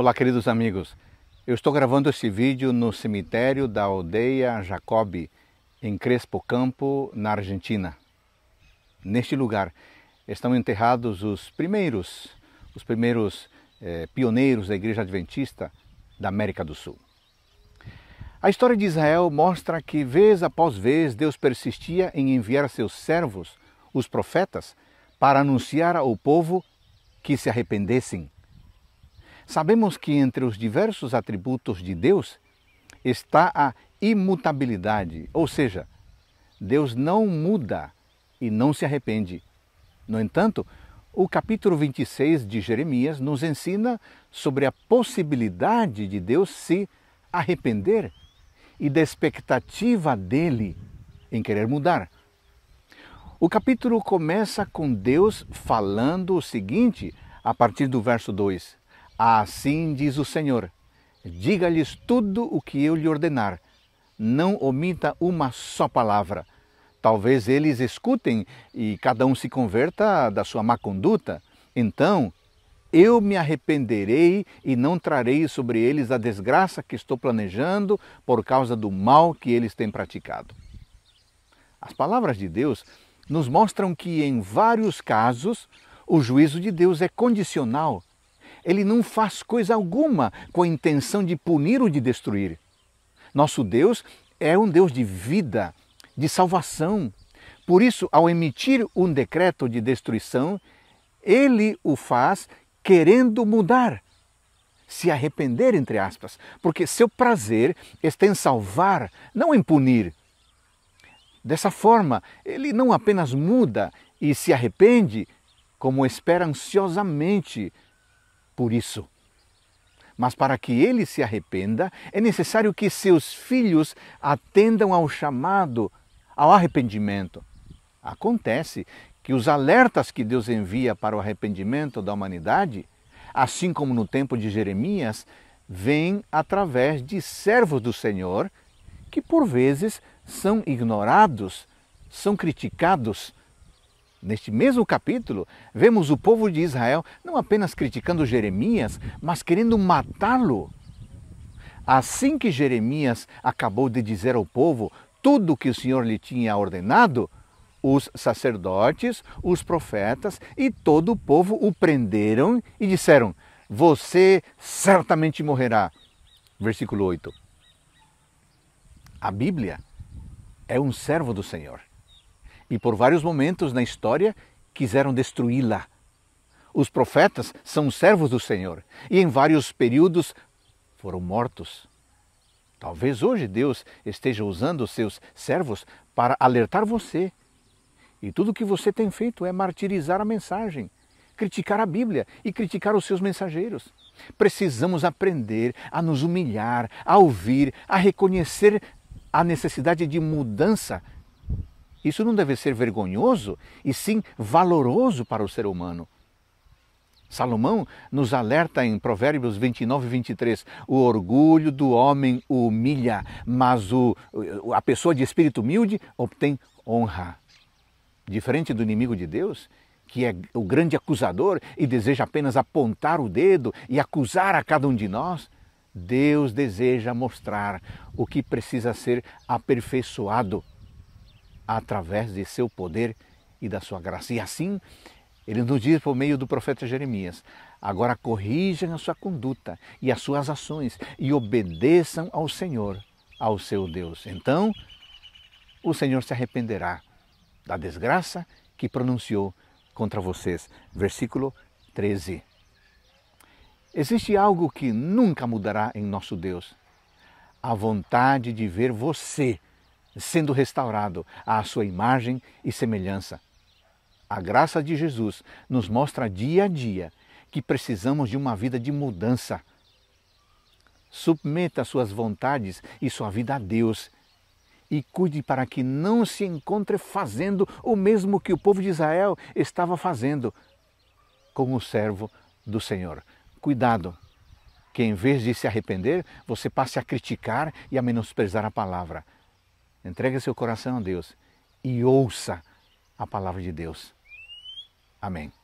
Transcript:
Olá, queridos amigos. Eu estou gravando este vídeo no cemitério da aldeia Jacob, em Crespo Campo, na Argentina. Neste lugar estão enterrados os primeiros, os primeiros eh, pioneiros da Igreja Adventista da América do Sul. A história de Israel mostra que, vez após vez, Deus persistia em enviar seus servos, os profetas, para anunciar ao povo que se arrependessem Sabemos que entre os diversos atributos de Deus está a imutabilidade, ou seja, Deus não muda e não se arrepende. No entanto, o capítulo 26 de Jeremias nos ensina sobre a possibilidade de Deus se arrepender e da expectativa dele em querer mudar. O capítulo começa com Deus falando o seguinte a partir do verso 2: Assim diz o Senhor: diga-lhes tudo o que eu lhe ordenar, não omita uma só palavra. Talvez eles escutem e cada um se converta da sua má conduta. Então, eu me arrependerei e não trarei sobre eles a desgraça que estou planejando por causa do mal que eles têm praticado. As palavras de Deus nos mostram que, em vários casos, o juízo de Deus é condicional ele não faz coisa alguma com a intenção de punir ou de destruir. Nosso Deus é um Deus de vida, de salvação. Por isso, ao emitir um decreto de destruição, ele o faz querendo mudar, se arrepender, entre aspas, porque seu prazer está em salvar, não em punir. Dessa forma, ele não apenas muda e se arrepende, como espera ansiosamente por isso. Mas para que ele se arrependa, é necessário que seus filhos atendam ao chamado, ao arrependimento. Acontece que os alertas que Deus envia para o arrependimento da humanidade, assim como no tempo de Jeremias, vêm através de servos do Senhor que por vezes são ignorados, são criticados, Neste mesmo capítulo, vemos o povo de Israel não apenas criticando Jeremias, mas querendo matá-lo. Assim que Jeremias acabou de dizer ao povo tudo o que o Senhor lhe tinha ordenado, os sacerdotes, os profetas e todo o povo o prenderam e disseram: Você certamente morrerá. Versículo 8. A Bíblia é um servo do Senhor e por vários momentos na história quiseram destruí-la. Os profetas são servos do Senhor e em vários períodos foram mortos. Talvez hoje Deus esteja usando os seus servos para alertar você. E tudo o que você tem feito é martirizar a mensagem, criticar a Bíblia e criticar os seus mensageiros. Precisamos aprender a nos humilhar, a ouvir, a reconhecer a necessidade de mudança isso não deve ser vergonhoso, e sim valoroso para o ser humano. Salomão nos alerta em Provérbios 29 e 23: o orgulho do homem o humilha, mas o, a pessoa de espírito humilde obtém honra. Diferente do inimigo de Deus, que é o grande acusador e deseja apenas apontar o dedo e acusar a cada um de nós, Deus deseja mostrar o que precisa ser aperfeiçoado através de seu poder e da sua graça. E assim, ele nos diz por meio do profeta Jeremias: agora corrijam a sua conduta e as suas ações e obedeçam ao Senhor, ao seu Deus. Então, o Senhor se arrependerá da desgraça que pronunciou contra vocês. Versículo 13. Existe algo que nunca mudará em nosso Deus: a vontade de ver você sendo restaurado à sua imagem e semelhança. A graça de Jesus nos mostra dia a dia que precisamos de uma vida de mudança. Submeta suas vontades e sua vida a Deus e cuide para que não se encontre fazendo o mesmo que o povo de Israel estava fazendo com o servo do Senhor. Cuidado, que em vez de se arrepender, você passe a criticar e a menosprezar a palavra. Entregue seu coração a Deus e ouça a palavra de Deus. Amém.